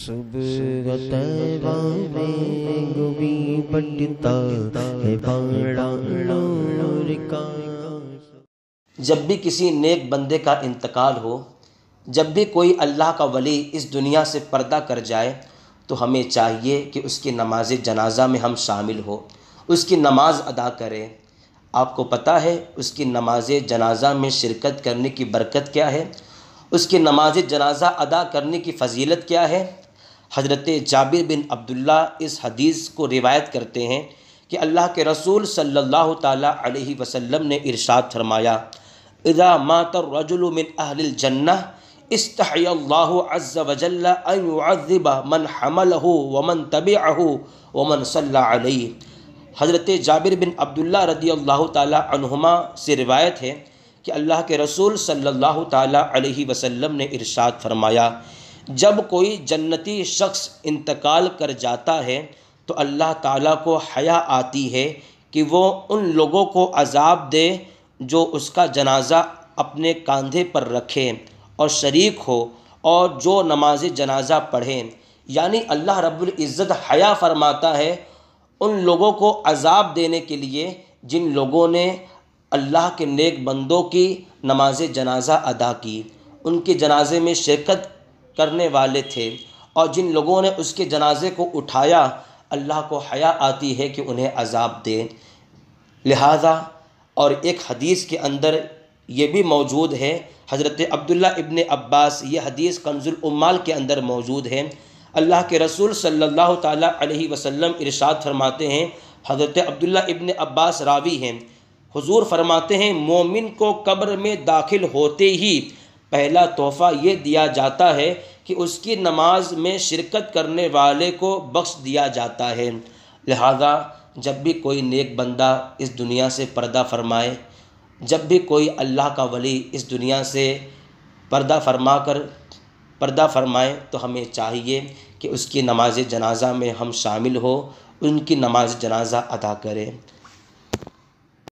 जब भी किसी नेक बंदे का इंतकाल हो जब भी कोई अल्लाह का वली इस दुनिया से पर्दा कर जाए तो हमें चाहिए कि उसकी नमाज जनाजा में हम शामिल हो उसकी नमाज अदा करें आपको पता है उसकी नमाज जनाजा में शिरकत करने की बरकत क्या है उसकी नमाज जनाजा अदा करने की फजीलत क्या है हज़रत जाबिर बिन अब्दुल्ला इस हदीस को रिवायत करते हैं कि अल्लाह के रसूल सल्लल्लाहु अलैहि वसल्लम ने इरशाद फरमाया इदा मातर रजुल मिन अहल अन युअज़्ज़िब मन हमल व वमन तब व वमन सल्ला हज़रत जाबिर बिन अब्दुल्ला रदी अल्लाह तुमा से रिवायत है कि अल्लाह के रसूल सल्लल्लाहु अलैहि वसल्लम ने इरशाद फरमाया जब कोई जन्नती शख्स इंतकाल कर जाता है तो अल्लाह ताला को हया आती है कि वो उन लोगों को अजाब दे जो उसका जनाजा अपने कंधे पर रखे और शरीक हो और जो नमाज जनाजा पढ़ें यानी अल्लाह रब्बुल इज़्ज़त हया फरमाता है उन लोगों को अजाब देने के लिए जिन लोगों ने अल्लाह के नेक बंदों की नमाज जनाजा अदा की उनके जनाजे में शिरकत करने वाले थे और जिन लोगों ने उसके जनाजे को उठाया अल्लाह को हया आती है कि उन्हें अजाब दे लिहाजा और एक हदीस के अंदर ये भी मौजूद है हज़रत अब्दुल्ला इब्न अब्बास ये हदीस कंजुल उमाल के अंदर मौजूद है अल्लाह के रसूल सल्लल्लाहु अलैहि वसल्लम इरशाद फरमाते हैं हज़रत अब्दुल्ला इब्न अब्बास रावी हैं हुजूर फरमाते हैं मोमिन को कब्र में दाखिल होते ही पहला तोहफ़ा ये दिया जाता है कि उसकी नमाज में शिरकत करने वाले को बख्श दिया जाता है लिहाजा जब भी कोई नेक बंदा इस दुनिया से पर्दा फरमाए जब भी कोई अल्लाह का वली इस दुनिया से पर्दा फरमा कर पर्दा फरमाए तो हमें चाहिए कि उसकी नमाज जनाजा में हम शामिल हो उनकी नमाज जनाजा अदा करें